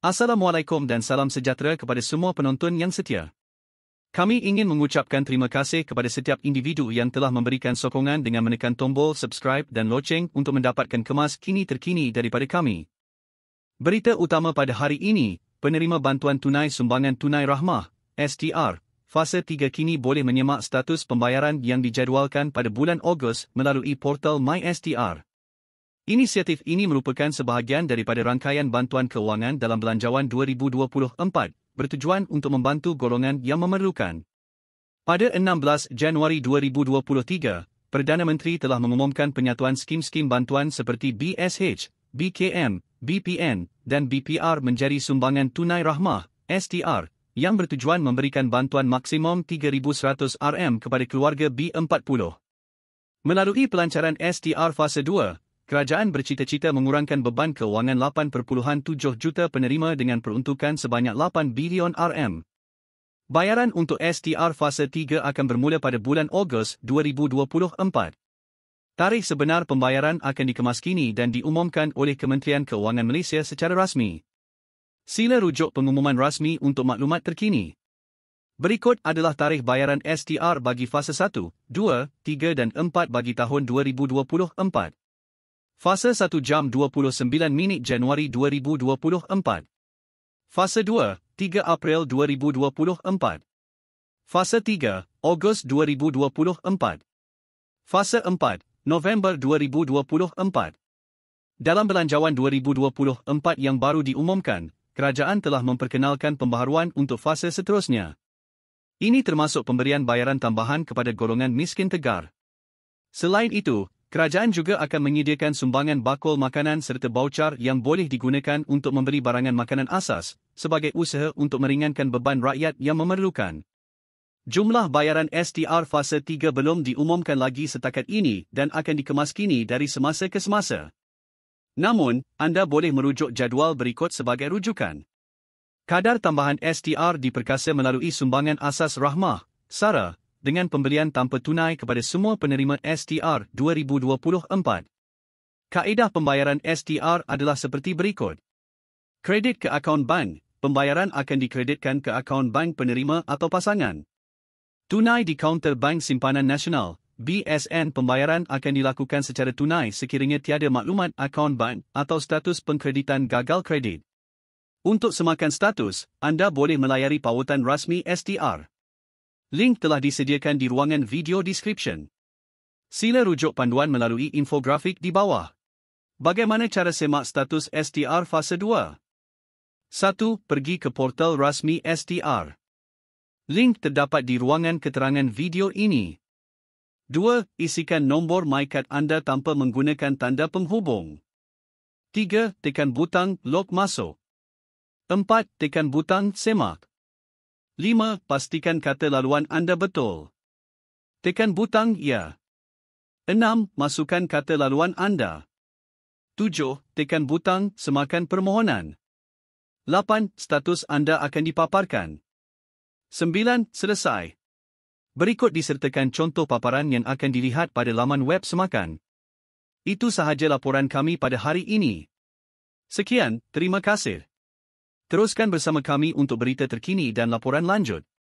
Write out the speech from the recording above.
Assalamualaikum dan salam sejahtera kepada semua penonton yang setia. Kami ingin mengucapkan terima kasih kepada setiap individu yang telah memberikan sokongan dengan menekan tombol subscribe dan loceng untuk mendapatkan kemas kini terkini daripada kami. Berita utama pada hari ini, penerima bantuan tunai sumbangan tunai rahmah, STR, fasa 3 kini boleh menyemak status pembayaran yang dijadualkan pada bulan Ogos melalui portal MySTR. Inisiatif ini merupakan sebahagian daripada rangkaian bantuan kewangan dalam Belanjawan 2024 bertujuan untuk membantu golongan yang memerlukan. Pada 16 Januari 2023, Perdana Menteri telah mengumumkan penyatuan skim-skim bantuan seperti BSH, BKM, BPN dan BPR menjadi sumbangan tunai rahmah STR yang bertujuan memberikan bantuan maksimum 3100 RM kepada keluarga B40. Melalui pelancaran STR fasa 2, kerajaan bercita-cita mengurangkan beban kewangan 8.7 juta penerima dengan peruntukan sebanyak 8 bilion RM. Bayaran untuk STR fasa 3 akan bermula pada bulan Ogos 2024. Tarikh sebenar pembayaran akan dikemaskini dan diumumkan oleh Kementerian Keuangan Malaysia secara rasmi. Sila rujuk pengumuman rasmi untuk maklumat terkini. Berikut adalah tarikh bayaran STR bagi fasa 1, 2, 3 dan 4 bagi tahun 2024. Fasa 1 jam 29 minit Januari 2024. Fasa 2, 3 April 2024. Fasa 3, Ogos 2024. Fasa 4, November 2024. Dalam belanjawan 2024 yang baru diumumkan, kerajaan telah memperkenalkan pembaharuan untuk fasa seterusnya. Ini termasuk pemberian bayaran tambahan kepada golongan miskin tegar. Selain itu, Kerajaan juga akan menyediakan sumbangan bakul makanan serta baucar yang boleh digunakan untuk memberi barangan makanan asas sebagai usaha untuk meringankan beban rakyat yang memerlukan. Jumlah bayaran STR fasa 3 belum diumumkan lagi setakat ini dan akan dikemaskini dari semasa ke semasa. Namun, anda boleh merujuk jadual berikut sebagai rujukan. Kadar tambahan STR diperkasa melalui sumbangan asas rahmah, Sarah dengan pembelian tanpa tunai kepada semua penerima STR 2024. Kaedah pembayaran STR adalah seperti berikut. Kredit ke akaun bank, pembayaran akan dikreditkan ke akaun bank penerima atau pasangan. Tunai di kaunter Bank Simpanan Nasional, BSN pembayaran akan dilakukan secara tunai sekiranya tiada maklumat akaun bank atau status pengkreditan gagal kredit. Untuk semakan status, anda boleh melayari pautan rasmi STR. Link telah disediakan di ruangan video description. Sila rujuk panduan melalui infografik di bawah. Bagaimana cara semak status STR fasa 2? 1. Pergi ke portal rasmi STR. Link terdapat di ruangan keterangan video ini. 2. Isikan nombor MyCard anda tanpa menggunakan tanda penghubung. 3. Tekan butang log masuk. 4. Tekan butang semak. Lima, Pastikan kata laluan anda betul. Tekan butang ya. Enam, Masukkan kata laluan anda. Tujuh, Tekan butang semakan permohonan. Lapan, Status anda akan dipaparkan. Sembilan, Selesai. Berikut disertakan contoh paparan yang akan dilihat pada laman web semakan. Itu sahaja laporan kami pada hari ini. Sekian, terima kasih. Teruskan bersama kami untuk berita terkini dan laporan lanjut.